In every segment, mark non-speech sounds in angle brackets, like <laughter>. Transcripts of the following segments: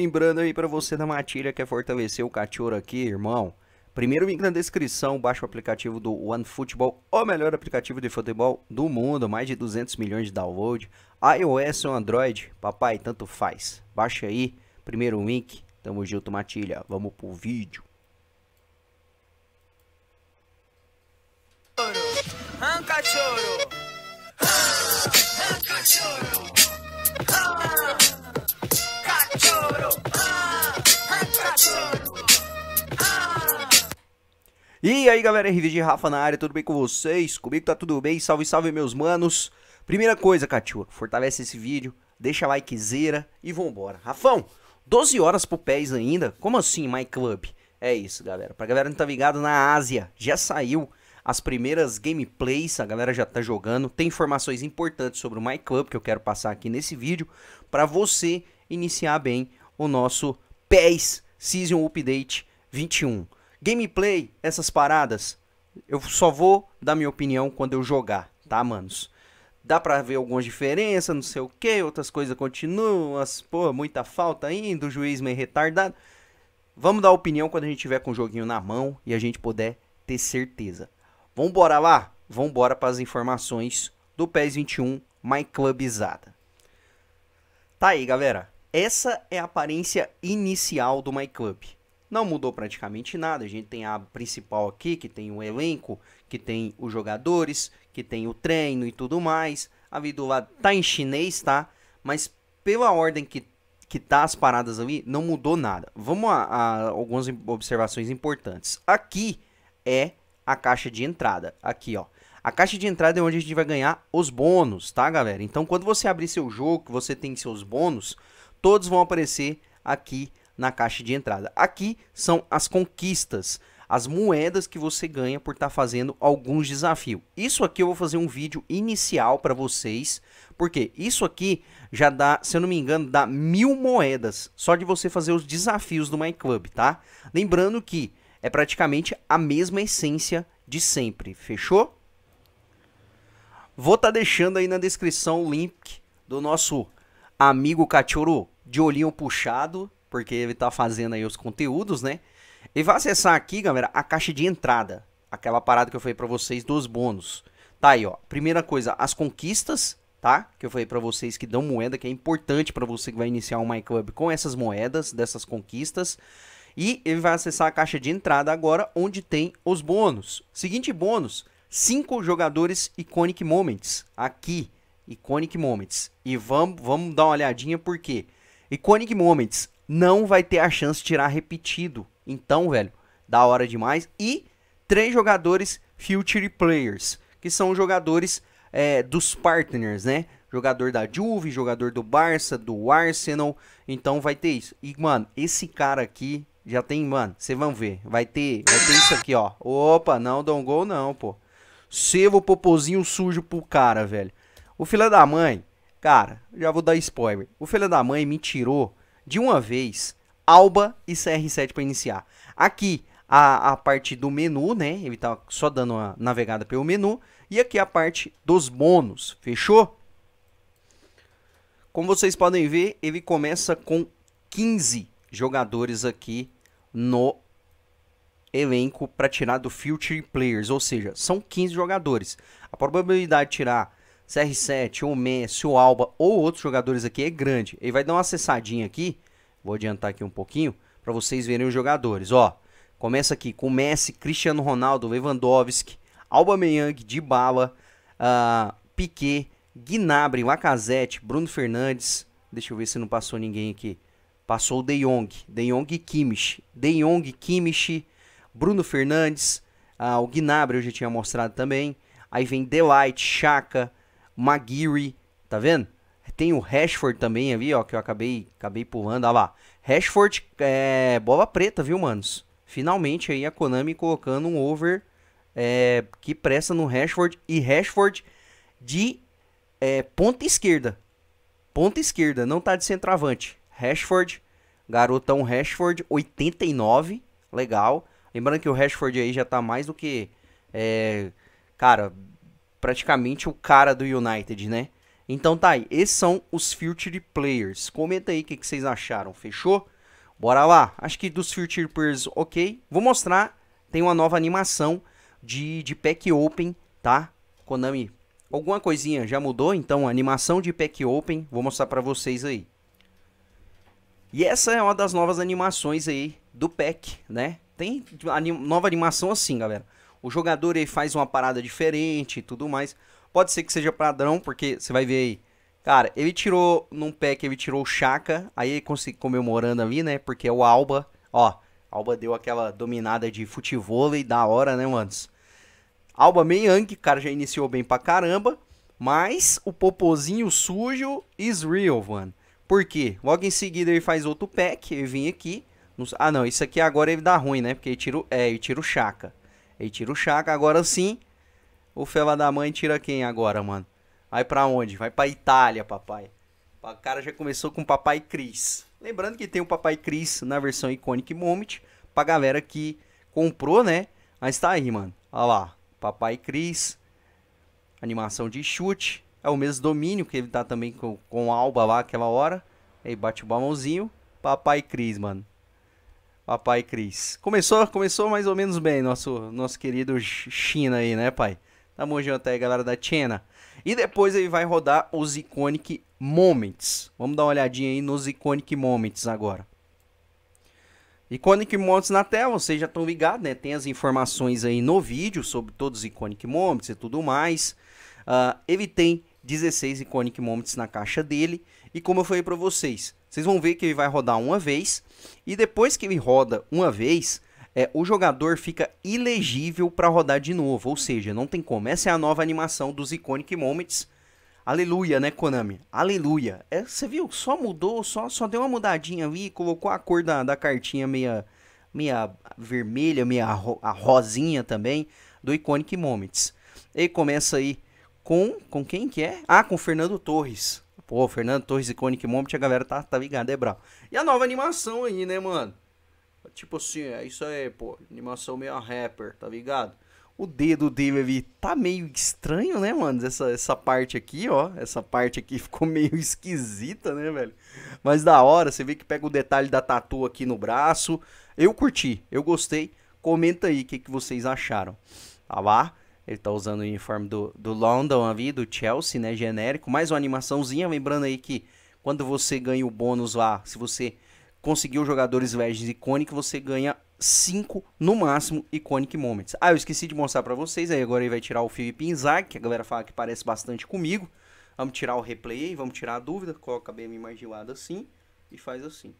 lembrando aí para você da matilha que é fortalecer o cachorro aqui, irmão. Primeiro link na descrição, baixa o aplicativo do OneFootball, o melhor aplicativo de futebol do mundo, mais de 200 milhões de download, iOS ou Android, papai, tanto faz. Baixa aí, primeiro link, tamo junto Matilha, vamos pro vídeo. E aí galera, RVG Rafa na área, tudo bem com vocês? Comigo tá tudo bem, salve salve meus manos Primeira coisa, Catua, fortalece esse vídeo, deixa likezera e vambora Rafão, 12 horas pro PES ainda? Como assim, My Club? É isso galera, pra galera que não tá ligado, na Ásia já saiu as primeiras gameplays, a galera já tá jogando Tem informações importantes sobre o My Club que eu quero passar aqui nesse vídeo Pra você iniciar bem o nosso PES Season Update 21 Gameplay, essas paradas, eu só vou dar minha opinião quando eu jogar, tá, manos? Dá pra ver algumas diferenças, não sei o que, outras coisas continuam, as, pô, muita falta ainda, o juiz meio retardado. Vamos dar opinião quando a gente tiver com o joguinho na mão e a gente puder ter certeza. Vambora lá? Vambora para as informações do PES 21 My Clubizada. Tá aí, galera. Essa é a aparência inicial do My Club. Não mudou praticamente nada. A gente tem a principal aqui, que tem o elenco, que tem os jogadores, que tem o treino e tudo mais. A vida lado tá em chinês, tá? Mas pela ordem que, que tá as paradas ali, não mudou nada. Vamos a, a algumas observações importantes. Aqui é a caixa de entrada. Aqui, ó. A caixa de entrada é onde a gente vai ganhar os bônus, tá, galera? Então, quando você abrir seu jogo, que você tem seus bônus, todos vão aparecer aqui na caixa de entrada. Aqui são as conquistas, as moedas que você ganha por estar tá fazendo alguns desafios. Isso aqui eu vou fazer um vídeo inicial para vocês, porque isso aqui já dá, se eu não me engano, dá mil moedas só de você fazer os desafios do MyClub, tá? Lembrando que é praticamente a mesma essência de sempre, fechou? Vou estar tá deixando aí na descrição o link do nosso amigo Cachorro de olhinho puxado, porque ele tá fazendo aí os conteúdos, né? E vai acessar aqui, galera, a caixa de entrada, aquela parada que eu falei para vocês dos bônus. Tá aí, ó. Primeira coisa, as conquistas, tá? Que eu falei para vocês que dão moeda, que é importante para você que vai iniciar um MyClub com essas moedas, dessas conquistas. E ele vai acessar a caixa de entrada agora, onde tem os bônus. Seguinte bônus, cinco jogadores Iconic Moments, aqui, Iconic Moments. E vamos, vamos dar uma olhadinha por quê? Iconic Moments, não vai ter a chance de tirar repetido. Então, velho, da hora demais. E três jogadores future players, que são jogadores é, dos partners, né? Jogador da Juve, jogador do Barça, do Arsenal. Então vai ter isso. E, mano, esse cara aqui já tem, mano, vocês vão ver. Vai ter, vai ter isso aqui, ó. Opa, não dá um gol não, pô. Seva o popozinho sujo pro cara, velho. O filho da mãe, cara, já vou dar spoiler. O filho da mãe me tirou de uma vez Alba e CR7 para iniciar. Aqui a, a parte do menu, né? Ele tá só dando uma navegada pelo menu. E aqui a parte dos bônus, fechou? Como vocês podem ver, ele começa com 15 jogadores aqui no elenco para tirar do Future Players, ou seja, são 15 jogadores. A probabilidade de tirar CR7, o Messi, o Alba ou outros jogadores aqui é grande. Ele vai dar uma acessadinha aqui, vou adiantar aqui um pouquinho, para vocês verem os jogadores. Ó, começa aqui com Messi, Cristiano Ronaldo, Lewandowski, Alba Meyang, Dybala, uh, ah, Piquet, Gnabry, Lacazette, Bruno Fernandes. Deixa eu ver se não passou ninguém aqui. Passou o De Jong, De Jong e Kimmich. De Jong, Kimmich, Bruno Fernandes, uh, o Gnabry eu já tinha mostrado também. Aí vem Delight, Chaka, Maguire, tá vendo? Tem o Rashford também ali, ó, que eu acabei, acabei pulando, ó lá. Rashford, é, bola preta, viu, manos? Finalmente aí a Konami colocando um over é, que pressa no Rashford. E Rashford de é, ponta esquerda. Ponta esquerda, não tá de centroavante. Rashford, garotão Rashford, 89, legal. Lembrando que o Rashford aí já tá mais do que... É, cara, praticamente o cara do United, né? Então tá aí, esses são os Future Players. Comenta aí o que, que, vocês acharam, fechou? Bora lá, acho que dos Future Players ok. Vou mostrar, tem uma nova animação de, de Pack Open, tá? Konami, alguma coisinha já mudou, então animação de Pack Open, vou mostrar pra vocês aí. E essa é uma das novas animações aí do pack, né? Tem tipo, anima nova animação assim, galera o jogador aí faz uma parada diferente e tudo mais. Pode ser que seja padrão, porque você vai ver aí. Cara, ele tirou num pack, ele tirou o Chaka, aí ele consegui, comemorando ali, né? Porque é o Alba, ó, Alba deu aquela dominada de futevôlei da hora, né, Mantos? Alba meio Meyang, cara, já iniciou bem pra caramba, mas o popozinho sujo is real, mano. Por quê? Logo em seguida ele faz outro pack, ele vem aqui. ah, não, isso aqui agora ele dá ruim, né? Porque ele tira, é, ele tira o Chaka. Aí tira o Chaka, agora sim. O Fela da Mãe tira quem agora, mano? Vai para onde? Vai pra Itália, papai. O cara já começou com o Papai Cris. Lembrando que tem o Papai Cris na versão Iconic Moment. Pra galera que comprou, né? Mas tá aí, mano. Olha lá. Papai Cris. Animação de chute. É o mesmo domínio que ele tá também com, com Alba lá aquela hora. Aí bate o balãozinho. Papai Cris, mano. Papai Cris. Começou, começou mais ou menos bem nosso nosso querido China aí, né, pai? Tamo tá junto aí, galera da China. E depois ele vai rodar os Iconic Moments. Vamos dar uma olhadinha aí nos Iconic Moments agora. Iconic Moments na tela, vocês já estão ligados, né? Tem as informações aí no vídeo sobre todos os Iconic Moments e tudo mais. Uh, ele tem 16 Iconic Moments na caixa dele. E como eu falei para vocês, vocês vão ver que ele vai rodar uma vez e depois que ele roda uma vez, é, o jogador fica ilegível para rodar de novo, ou seja, não tem como. Essa é a nova animação dos Iconic Moments. Aleluia, né, Konami? Aleluia. É, você viu? Só mudou, só, só deu uma mudadinha ali, colocou a cor da, da cartinha meia, meia vermelha, meia ro, a rosinha também, do Iconic Moments. E começa aí com, com quem que é? Ah, com Fernando Torres. Pô, Fernando Torres e Conic Moment, a galera tá, tá ligada, é brabo. E a nova animação aí, né, mano? Tipo assim, é isso aí, pô. Animação meio rapper, tá ligado? O dedo dele ali tá meio estranho, né, mano? Essa, essa parte aqui, ó. Essa parte aqui <laughs> ficou meio esquisita, né, velho? Mas da hora, você vê que pega o detalhe da tatu aqui no braço. Eu curti, eu gostei. Comenta aí o que, que vocês acharam, tá lá? Ele tá usando o uniforme do, do London ali, do Chelsea, né? Genérico. Mais uma animaçãozinha. Lembrando aí que quando você ganha o bônus lá, se você conseguiu jogadores legends icônicos, você ganha 5 no máximo Iconic Moments. Ah, eu esqueci de mostrar para vocês, aí agora ele vai tirar o Felipe Inzaghi, que a galera fala que parece bastante comigo. Vamos tirar o replay, vamos tirar a dúvida, coloca bem mais de lado assim e faz assim.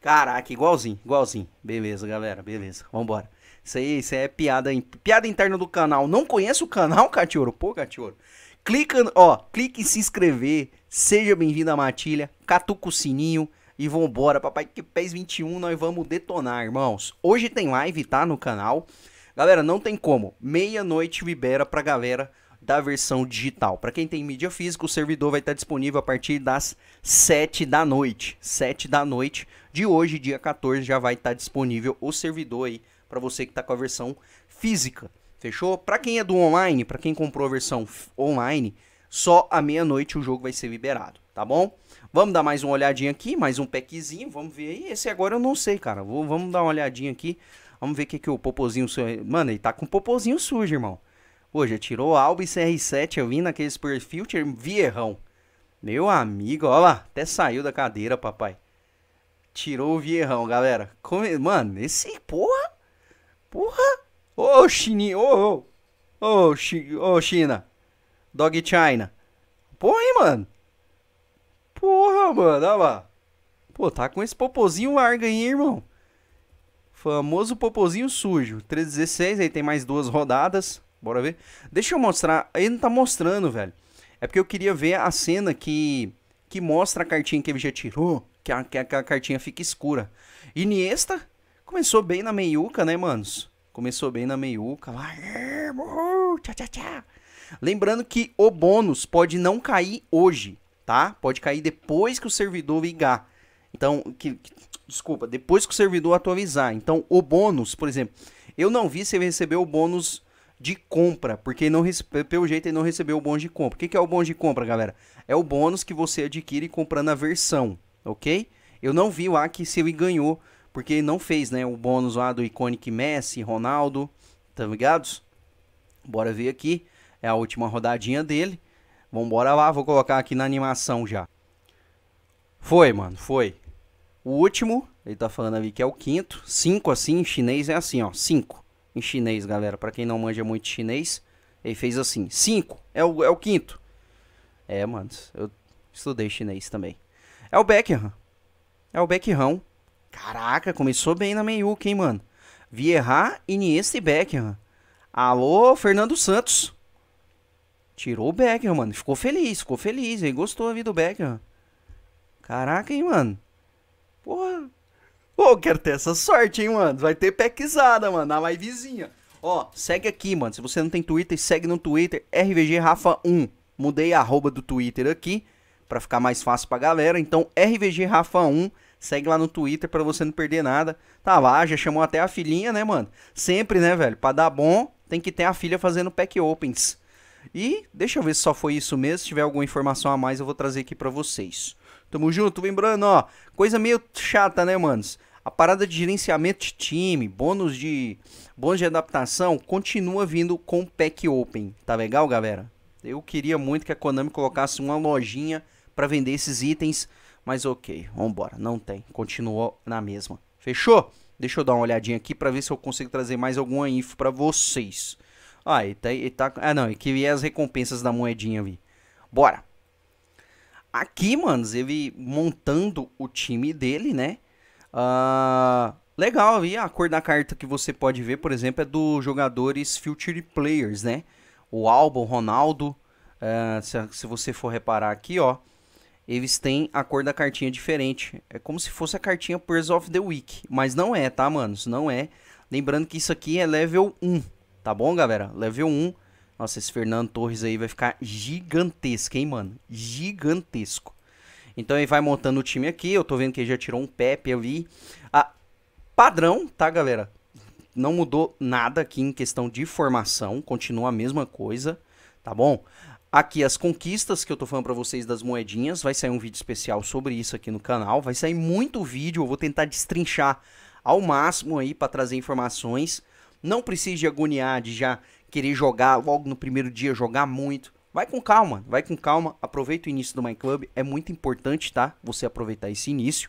Caraca, igualzinho, igualzinho. Beleza, galera, beleza. Vambora. Isso aí, isso aí é piada, piada interna do canal. Não conhece o canal, <laughs> Catioro? Pô, Catioro. Clica, ó, clique em se inscrever. Seja bem-vindo à matilha. Catuca o sininho e vambora. Papai que PES 21, nós vamos detonar, irmãos. Hoje tem live, tá? No canal. Galera, não tem como. Meia-noite libera pra galera da versão digital. Para quem tem mídia física, o servidor vai estar disponível a partir das 7 da noite. 7 da noite de hoje, dia 14, já vai estar disponível o servidor aí para você que está com a versão física. Fechou? Para quem é do online, para quem comprou a versão online, só à meia-noite o jogo vai ser liberado, tá bom? Vamos dar mais uma olhadinha aqui, mais um packzinho, vamos ver aí. Esse agora eu não sei, cara. Vou, vamos dar uma olhadinha aqui. Vamos ver o que, que o popozinho sujo. Mano, ele tá com o popozinho sujo, irmão. Pô, já tirou Alba e CR7, eu vim naqueles perfil, vi errão. Meu amigo, ó lá, até saiu da cadeira, papai. Tirou o Vierrão, galera. Mano, esse porra Porra! Ô, oh, Chini, ô, ô, ô, China. Dog China. Porra, hein, mano? Porra, mano, olha lá. Pô, tá com esse popozinho larga aí, irmão. Famoso popozinho sujo. 316, aí tem mais duas rodadas. Bora ver. Deixa eu mostrar. Ele não tá mostrando, velho. É porque eu queria ver a cena que que mostra a cartinha que ele já tirou, que a, que a, cartinha fica escura. Iniesta Começou bem na meiuca, né, manos? Começou bem na meiuca. Lá, Lembrando que o bônus pode não cair hoje, tá? Pode cair depois que o servidor ligar. Então, que, que, desculpa, depois que o servidor atualizar. Então, o bônus, por exemplo, eu não vi se ele recebeu o bônus de compra, porque não pelo jeito ele não recebeu o bônus de compra. O que, que é o bônus de compra, galera? É o bônus que você adquire comprando a versão, ok? Eu não vi lá que se ele ganhou porque não fez, né? O bônus lá do Iconic Messi, Ronaldo. Tá ligados? Bora ver aqui. É a última rodadinha dele. Vambora lá, vou colocar aqui na animação já. Foi, mano, foi. O último, ele tá falando ali que é o quinto. Cinco assim, em chinês é assim, ó. Cinco. Em chinês, galera. Pra quem não manja muito chinês, ele fez assim. Cinco. É o, é o quinto. É, mano, eu estudei chinês também. É o Beckham. É o Beckham. Caraca, começou bem na meiuca, hein, mano? Vieira, Iniesta e Beckham. Alô, Fernando Santos. Tirou o Beckham, mano. Ficou feliz, ficou feliz. Ele gostou a vida do Beckham. Caraca, hein, mano. Porra. Pô, quero ter essa sorte, hein, mano. Vai ter pequizada, mano, na livezinha. Ó, segue aqui, mano. Se você não tem Twitter, segue no Twitter, RVGRafa1. Mudei a arroba do Twitter aqui, pra ficar mais fácil pra galera. Então, RVGRafa1 Segue lá no Twitter para você não perder nada. Tá lá, ah, já chamou até a filhinha, né, mano? Sempre, né, velho? Pra dar bom, tem que ter a filha fazendo pack opens. E deixa eu ver se só foi isso mesmo. Se tiver alguma informação a mais, eu vou trazer aqui para vocês. Tamo junto, lembrando, ó. Coisa meio chata, né, manos? A parada de gerenciamento de time, bônus de bônus de adaptação, continua vindo com pack open. Tá legal, galera? Eu queria muito que a Konami colocasse uma lojinha para vender esses itens mas ok, vambora. Não tem. Continuou na mesma. Fechou? Deixa eu dar uma olhadinha aqui para ver se eu consigo trazer mais alguma info para vocês. Ah, e tá, e tá... Ah, não. E que vi as recompensas da moedinha ali. Bora. Aqui, mano, ele montando o time dele, né? Ah, legal, vi a cor da carta que você pode ver, por exemplo, é dos jogadores Future Players, né? O Alba, o Ronaldo, Uh, se, se, você for reparar aqui, ó, eles têm a cor da cartinha diferente. É como se fosse a cartinha Purse of the Week. Mas não é, tá, isso Não é. Lembrando que isso aqui é level 1, tá bom, galera? Level 1. Nossa, esse Fernando Torres aí vai ficar gigantesco, hein, mano? Gigantesco. Então ele vai montando o time aqui. Eu tô vendo que ele já tirou um Pepe ali. Ah, padrão, tá, galera? Não mudou nada aqui em questão de formação. Continua a mesma coisa, tá bom? aqui as conquistas que eu tô falando para vocês das moedinhas. Vai sair um vídeo especial sobre isso aqui no canal. Vai sair muito vídeo, eu vou tentar destrinchar ao máximo aí para trazer informações. Não precise agoniar de já querer jogar logo no primeiro dia, jogar muito. Vai com calma, vai com calma. Aproveita o início do MyClub, é muito importante, tá? Você aproveitar esse início.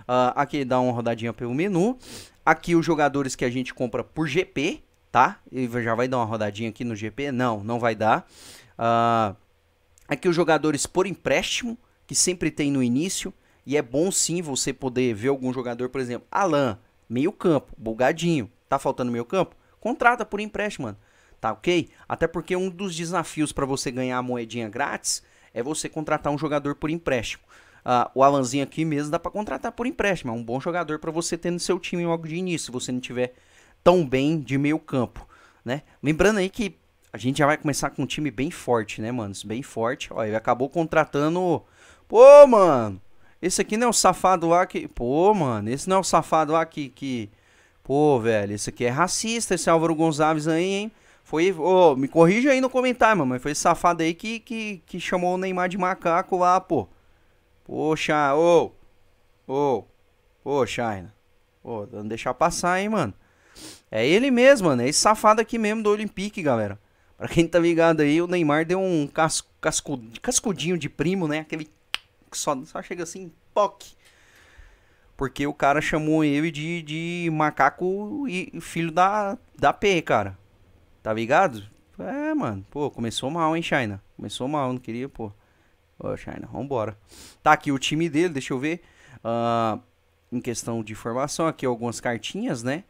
Uh, aqui dá uma rodadinha pelo menu. Aqui os jogadores que a gente compra por GP, tá? E já vai dar uma rodadinha aqui no GP? Não, não vai dar. Uh, ah, aqui é os jogadores por empréstimo, que sempre tem no início. E é bom sim você poder ver algum jogador, por exemplo, Alan, meio campo, bugadinho. Tá faltando meio campo? Contrata por empréstimo, mano. Tá ok? Até porque um dos desafios para você ganhar a moedinha grátis é você contratar um jogador por empréstimo. Uh, o Alanzinho aqui mesmo dá para contratar por empréstimo. É um bom jogador para você ter no seu time logo de início, se você não tiver tão bem de meio campo. Né? Lembrando aí que a gente já vai começar com um time bem forte, né, mano? Bem forte. Ó, ele acabou contratando. Pô, mano! Esse aqui não é o safado lá que. Pô, mano, esse não é o safado lá que. que... Pô, velho, esse aqui é racista, esse Álvaro Gonçalves aí, hein? Foi. Ô, me corrija aí no comentário, mano. Mas foi esse safado aí que, que, que chamou o Neymar de macaco lá, pô. Poxa, ô. Ô. Ô, China. Ô, não deixar passar, hein, mano. É ele mesmo, mano. É esse safado aqui mesmo do Olympique, galera. Pra quem tá ligado aí, o Neymar deu um casco, casco, cascudinho de primo, né? Aquele que só, só chega assim, poque. Porque o cara chamou ele de, de macaco e filho da, da P, cara. Tá ligado? É, mano. Pô, começou mal, hein, China? Começou mal, não queria, pô. Ô, China, vambora. Tá aqui o time dele, deixa eu ver. Uh, em questão de formação, aqui algumas cartinhas, né?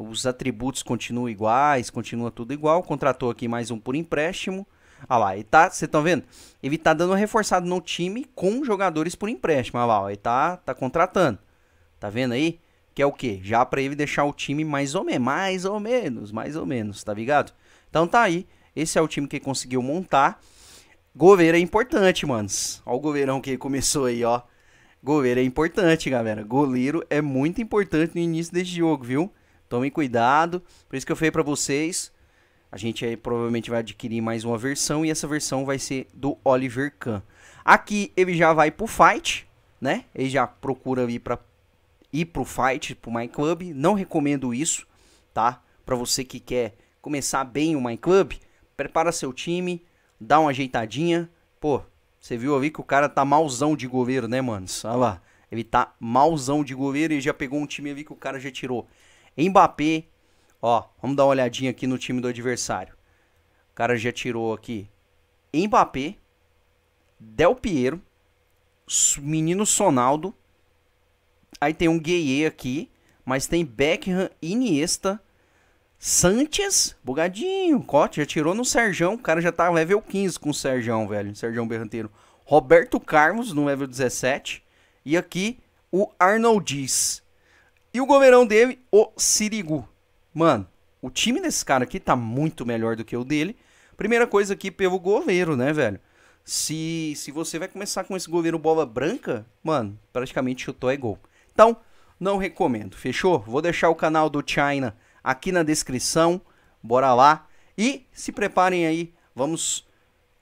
os atributos continuam iguais, continua tudo igual. Contratou aqui mais um por empréstimo. Olha lá, ele tá, vocês estão vendo? Ele tá dando reforçado no time com jogadores por empréstimo. Olha lá, ele tá, tá contratando. Tá vendo aí? Que é o quê? Já para ele deixar o time mais ou menos, mais ou menos, mais ou menos, tá ligado? Então tá aí, esse é o time que ele conseguiu montar. Goleiro é importante, manos. Olha o goleirão que ele começou aí, ó. Goleiro é importante, galera. Goleiro é muito importante no início desse jogo, viu? Tomem cuidado. Por isso que eu falei para vocês, a gente aí provavelmente vai adquirir mais uma versão e essa versão vai ser do Oliver Kahn. Aqui ele já vai pro fight, né? Ele já procura ir para ir pro fight, pro My Club. Não recomendo isso, tá? Para você que quer começar bem o My Club, prepara seu time, dá uma ajeitadinha. Pô, você viu ali que o cara tá malzão de goleiro, né, mano? Olha lá. Ele tá malzão de goleiro e já pegou um time ali que o cara já tirou Mbappé, ó, vamos dar uma olhadinha aqui no time do adversário. O cara já tirou aqui Mbappé, Del Piero, menino Sonaldo. Aí tem um Gueye aqui, mas tem Beckham, Iniesta, Sanches, bugadinho, Cote já tirou no Serjão, o cara já tá level 15 com o Serjão, velho, Serjão Berranteiro. Roberto Carlos no level 17 e aqui o Arnoldiz. E o goleirão dele, o Sirigu. Mano, o time desse cara aqui tá muito melhor do que o dele. Primeira coisa aqui pelo goleiro, né, velho? Se, se você vai começar com esse goleiro bola branca, mano, praticamente chutou é gol. Então, não recomendo, fechou? Vou deixar o canal do China aqui na descrição. Bora lá. E se preparem aí, vamos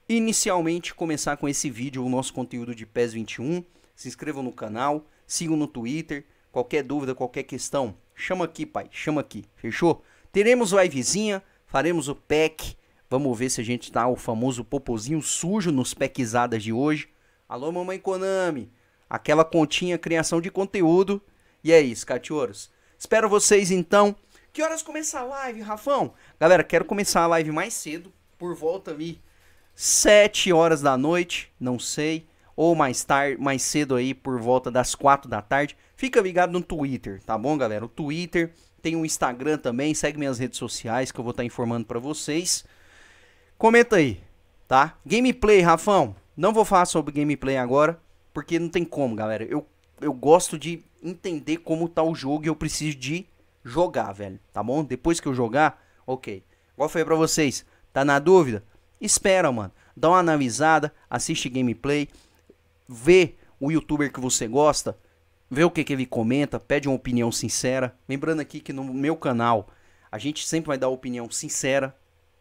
inicialmente começar com esse vídeo, o nosso conteúdo de PES 21. Se inscrevam no canal, sigam no Twitter, Qualquer dúvida, qualquer questão, chama aqui, pai, chama aqui, fechou? Teremos o faremos o pack, vamos ver se a gente tá o famoso popozinho sujo nos packzadas de hoje. Alô, mamãe Konami, aquela continha criação de conteúdo. E é isso, cachorros. Espero vocês então. Que horas começar a live, Rafão? Galera, quero começar a live mais cedo, por volta ali 7 horas da noite, não sei ou mais tarde, mais cedo aí por volta das 4 da tarde. Fica ligado no Twitter, tá bom, galera? O Twitter, tem o Instagram também, segue minhas redes sociais que eu vou estar tá informando para vocês. Comenta aí, tá? Gameplay, Rafão. Não vou falar sobre gameplay agora, porque não tem como, galera. Eu, eu gosto de entender como tá o jogo e eu preciso de jogar, velho, tá bom? Depois que eu jogar, OK. Igual foi para vocês, tá na dúvida? Espera, mano. Dá uma analisada, assiste gameplay vê o youtuber que você gosta, vê o que, que ele comenta, pede uma opinião sincera. Lembrando aqui que no meu canal a gente sempre vai dar opinião sincera,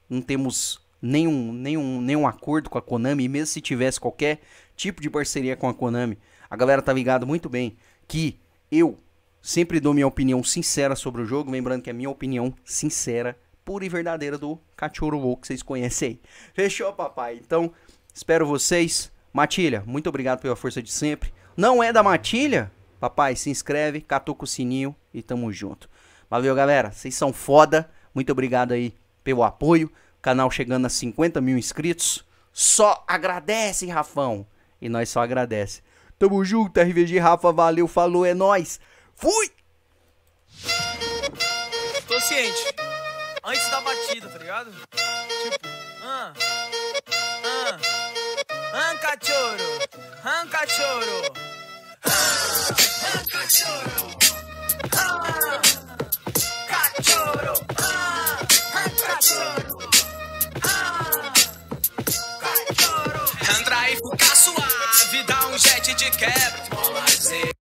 não temos nenhum, nenhum, nenhum acordo com a Konami, e mesmo se tivesse qualquer tipo de parceria com a Konami, a galera tá ligado muito bem que eu sempre dou minha opinião sincera sobre o jogo, lembrando que é minha opinião sincera, pura e verdadeira do Cachorro Wolf que vocês conhecem aí. <laughs> Fechou, papai? Então, espero vocês Matilha, muito obrigado pela força de sempre. Não é da Matilha? Papai, se inscreve, catuca o sininho e tamo junto. Valeu, galera. Vocês são foda. Muito obrigado aí pelo apoio. Canal chegando a 50 mil inscritos. Só agradece, Rafão. E nós só agradece. Tamo junto, RVG Rafa. Valeu, falou, é nóis. Fui! Tô ciente. Antes da batida, tá ligado? Tipo, ah. Arranca choro. Arranca choro. Arranca choro. Arranca choro. Arranca choro. Andra e fica suave, dá um jet de quebra.